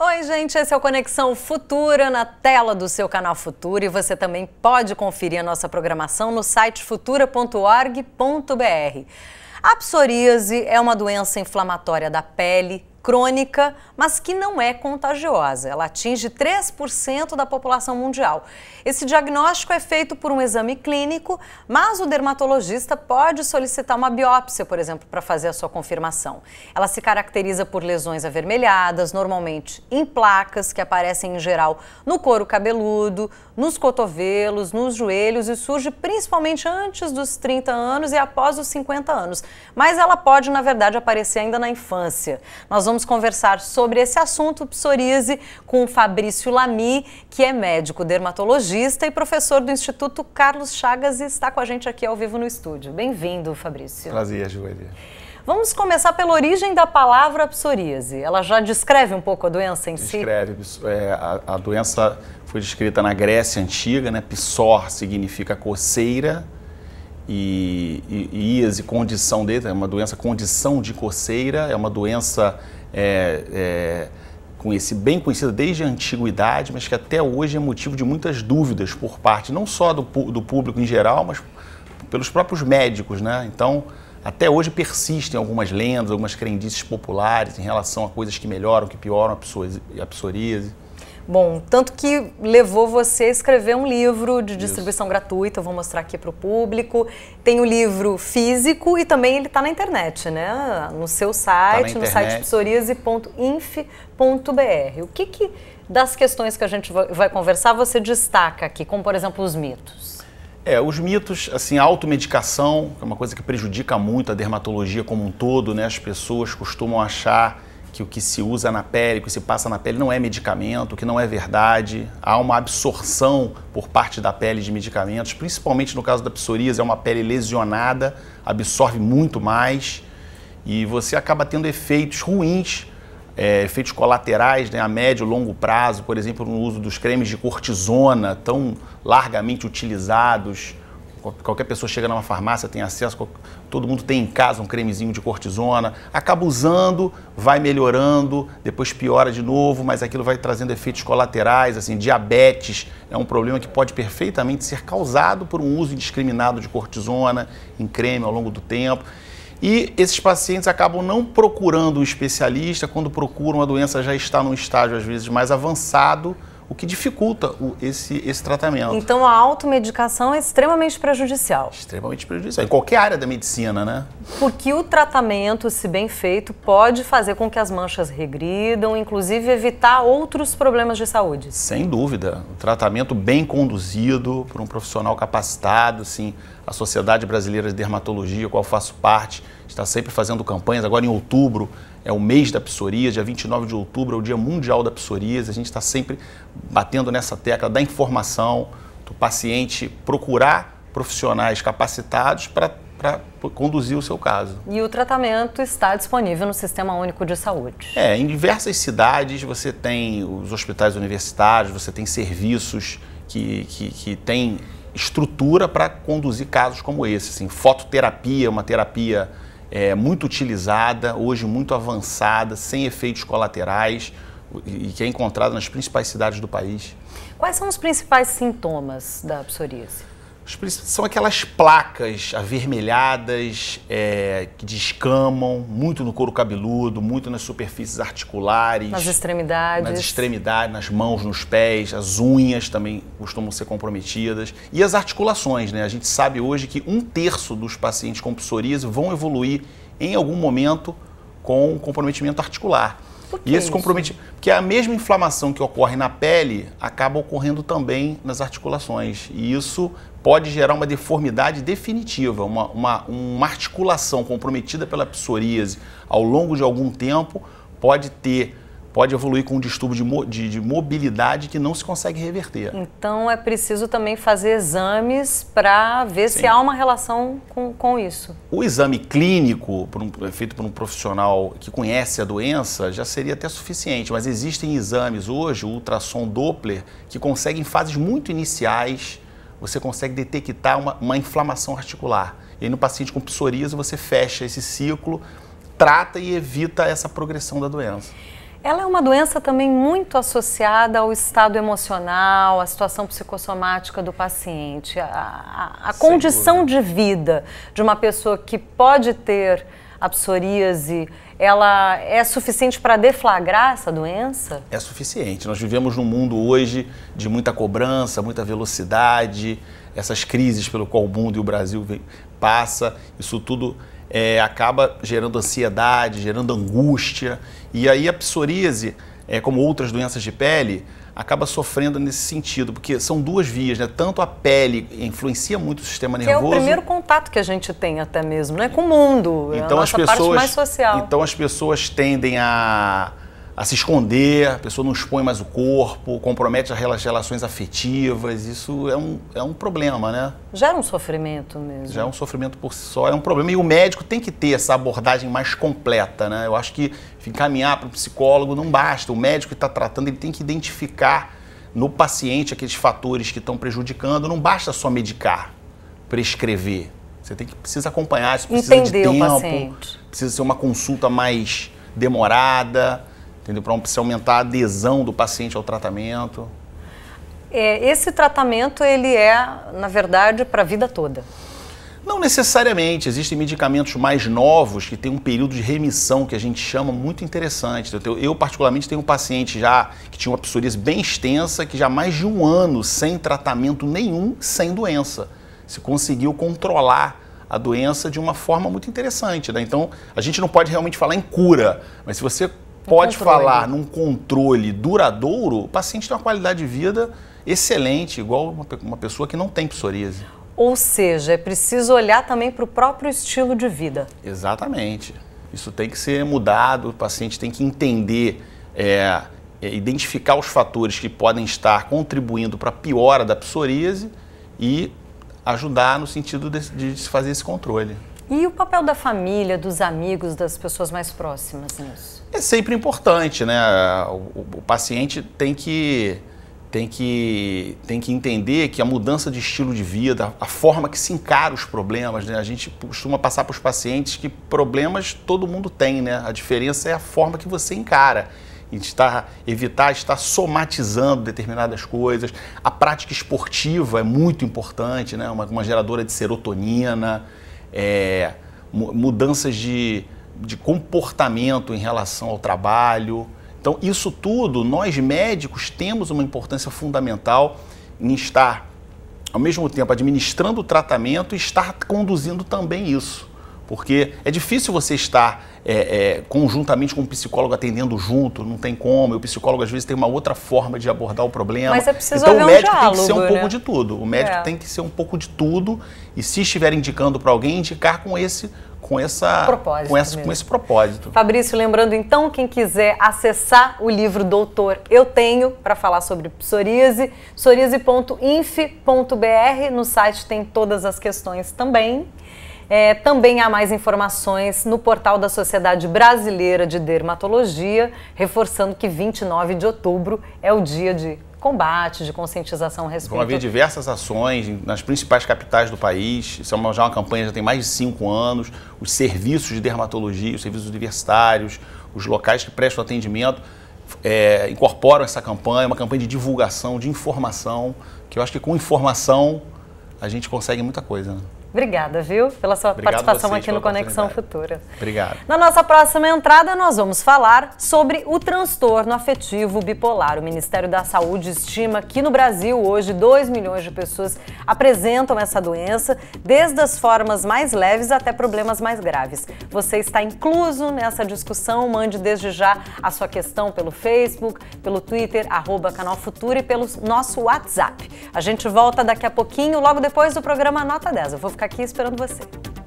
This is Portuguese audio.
Oi, gente, esse é o Conexão Futura na tela do seu canal Futura e você também pode conferir a nossa programação no site futura.org.br. A psoríase é uma doença inflamatória da pele crônica, mas que não é contagiosa. Ela atinge 3% da população mundial. Esse diagnóstico é feito por um exame clínico, mas o dermatologista pode solicitar uma biópsia, por exemplo, para fazer a sua confirmação. Ela se caracteriza por lesões avermelhadas, normalmente em placas, que aparecem em geral no couro cabeludo, nos cotovelos, nos joelhos e surge principalmente antes dos 30 anos e após os 50 anos. Mas ela pode, na verdade, aparecer ainda na infância. Nós vamos vamos conversar sobre esse assunto psoríase com o Fabrício Lamy, que é médico dermatologista e professor do Instituto Carlos Chagas e está com a gente aqui ao vivo no estúdio. Bem-vindo, Fabrício. Prazer, Joelia. Vamos começar pela origem da palavra psoríase. Ela já descreve um pouco a doença em descreve, si? Descreve. É, a, a, doença foi descrita na Grécia Antiga, né? Psor significa coceira e, e íase, condição dele, é uma doença, condição de coceira, é uma doença é, é, bem conhecida desde a antiguidade, mas que até hoje é motivo de muitas dúvidas por parte não só do, do público em geral, mas pelos próprios médicos. Né? Então, até hoje persistem algumas lendas, algumas crendices populares em relação a coisas que melhoram, que pioram a psoríase. A psoríase. Bom, tanto que levou você a escrever um livro de distribuição Isso. gratuita, eu vou mostrar aqui para o público. Tem o um livro físico e também ele está na internet, né? No seu tá site, tá no site psoríase.inf.br. O que, que das questões que a gente vai conversar você destaca aqui, como por exemplo os mitos? É, os mitos, assim, a automedicação, que é uma coisa que prejudica muito a dermatologia como um todo, né? As pessoas costumam achar que o que se usa na pele, o que se passa na pele não é medicamento, que não é verdade. Há uma absorção por parte da pele de medicamentos, principalmente no caso da psoríase, é uma pele lesionada, absorve muito mais e você acaba tendo efeitos ruins, é, efeitos colaterais né, a médio e longo prazo, por exemplo, no uso dos cremes de cortisona, tão largamente utilizados Qualquer pessoa chega numa farmácia, tem acesso, todo mundo tem em casa um cremezinho de cortisona, acaba usando, vai melhorando, depois piora de novo, mas aquilo vai trazendo efeitos colaterais, assim, diabetes é um problema que pode perfeitamente ser causado por um uso indiscriminado de cortisona em creme ao longo do tempo. E esses pacientes acabam não procurando um especialista quando procuram a doença já está num estágio às vezes mais avançado o que dificulta o, esse, esse tratamento. Então a automedicação é extremamente prejudicial. Extremamente prejudicial, em qualquer área da medicina, né? Porque o tratamento, se bem feito, pode fazer com que as manchas regridam, inclusive evitar outros problemas de saúde. Sem dúvida. O tratamento bem conduzido por um profissional capacitado, sim, a Sociedade Brasileira de Dermatologia, a qual faço parte, está sempre fazendo campanhas, agora em outubro é o mês da psoríase, dia 29 de outubro é o dia mundial da psoríase. A gente está sempre batendo nessa tecla da informação, do paciente procurar profissionais capacitados para para conduzir o seu caso. E o tratamento está disponível no Sistema Único de Saúde. É, em diversas cidades você tem os hospitais universitários, você tem serviços que, que, que têm estrutura para conduzir casos como esse. Assim, fototerapia, uma terapia é, muito utilizada, hoje muito avançada, sem efeitos colaterais e que é encontrada nas principais cidades do país. Quais são os principais sintomas da psoríase? são aquelas placas avermelhadas é, que descamam muito no couro cabeludo, muito nas superfícies articulares. Nas extremidades. Nas extremidades, nas mãos, nos pés, as unhas também costumam ser comprometidas. E as articulações, né? A gente sabe hoje que um terço dos pacientes com psoríase vão evoluir em algum momento com comprometimento articular. Por que e esse comprometimento, porque é a mesma inflamação que ocorre na pele acaba ocorrendo também nas articulações. E isso pode gerar uma deformidade definitiva, uma, uma, uma articulação comprometida pela psoríase ao longo de algum tempo pode ter pode evoluir com um distúrbio de, mo de, de mobilidade que não se consegue reverter. Então é preciso também fazer exames para ver Sim. se há uma relação com, com isso. O exame clínico, por um, é feito por um profissional que conhece a doença, já seria até suficiente, mas existem exames hoje, o ultrassom Doppler, que consegue em fases muito iniciais você consegue detectar uma, uma, inflamação articular. E aí, no paciente com psoríase, você fecha esse ciclo, trata e evita essa progressão da doença. Ela é uma doença também muito associada ao estado emocional, à situação psicossomática do paciente, à condição dúvida. de vida de uma pessoa que pode ter a psoríase, ela é suficiente para deflagrar essa doença? É suficiente. Nós vivemos num mundo hoje de muita cobrança, muita velocidade, essas crises pelo qual o mundo e o Brasil passa, isso tudo é, acaba gerando ansiedade, gerando angústia. E aí a psoríase, é, como outras doenças de pele, acaba sofrendo nesse sentido, porque são duas vias, né? Tanto a pele influencia muito o sistema que nervoso. é o primeiro contato que a gente tem até mesmo, né? Com o mundo. Então é a então, nossa as pessoas, parte mais social. Então as pessoas tendem a a se esconder, a pessoa não expõe mais o corpo, compromete as relações afetivas. Isso é um, é um problema, né? Já é um sofrimento mesmo. Já é um sofrimento por si só, é um problema. E o médico tem que ter essa abordagem mais completa, né? Eu acho que encaminhar caminhar para o psicólogo não basta. O médico que está tratando, ele tem que identificar no paciente aqueles fatores que estão prejudicando. Não basta só medicar, prescrever. Você tem que precisa acompanhar, isso precisa Entender de tempo, precisa ser uma consulta mais demorada entendeu? Para você aumentar a adesão do paciente ao tratamento. É, esse tratamento ele é, na verdade, para a vida toda. Não necessariamente. Existem medicamentos mais novos que têm um período de remissão que a gente chama muito interessante. Eu, eu, particularmente, tenho um paciente já que tinha uma psoríase bem extensa, que já há mais de um ano sem tratamento nenhum, sem doença. Se conseguiu controlar a doença de uma forma muito interessante. Né? Então, a gente não pode realmente falar em cura, mas se você pode controle. Né? falar num controle duradouro, o paciente tem uma qualidade de vida excelente, igual uma, uma pessoa que não tem psoríase. Ou seja, é preciso olhar também para o próprio estilo de vida. Exatamente. Isso tem que ser mudado, o paciente tem que entender, é, é, identificar os fatores que podem estar contribuindo para a piora da psoríase e ajudar no sentido de, de se fazer esse controle. E o papel da família, dos amigos, das pessoas mais próximas nisso? É sempre importante, né? O, o, paciente tem que, tem, que, tem que entender que a mudança de estilo de vida, a forma que se encara os problemas, né? A gente costuma passar para os pacientes que problemas todo mundo tem, né? A diferença é a forma que você encara estar, tá, evitar estar somatizando determinadas coisas. A prática esportiva é muito importante, né? uma, uma geradora de serotonina é, mudanças de, de comportamento em relação ao trabalho. Então, isso tudo, nós médicos temos uma importância fundamental em estar, ao mesmo tempo, administrando o tratamento e estar conduzindo também isso porque é difícil você estar é, é, conjuntamente com um psicólogo atendendo junto, não tem como. o psicólogo às vezes tem uma outra forma de abordar o problema. Mas é preciso então o médico um diálogo, tem que ser um né? pouco de tudo. O médico é. tem que ser um pouco de tudo e se estiver indicando para alguém, indicar com esse com essa propósito com, essa, com esse propósito. Fabrício, lembrando então quem quiser acessar o livro Doutor Eu Tenho para falar sobre psoríase, psoríase.inf.br, no site tem todas as questões também. É, também há mais informações no portal da Sociedade Brasileira de Dermatologia, reforçando que 29 de outubro é o dia de combate, de conscientização a respeito. Vão haver diversas ações nas principais capitais do país. Isso é uma, já uma campanha já tem mais de cinco anos. Os serviços de dermatologia, os serviços universitários, os locais que prestam atendimento é, incorporam essa campanha, é uma campanha de divulgação, de informação, que eu acho que com informação a gente consegue muita coisa. Né? Obrigada, viu, pela sua Obrigado participação aqui no Conexão Futura. Obrigado. Na nossa próxima entrada, nós vamos falar sobre o transtorno afetivo bipolar. O Ministério da Saúde estima que no Brasil, hoje, 2 milhões de pessoas apresentam essa doença, desde as formas mais leves até problemas mais graves. Você está incluso nessa discussão, mande desde já a sua questão pelo Facebook, pelo Twitter, arroba Canal Futura e pelo nosso WhatsApp. A gente volta daqui a pouquinho, logo depois do programa Nota 10. Eu vou ficar aqui esperando você.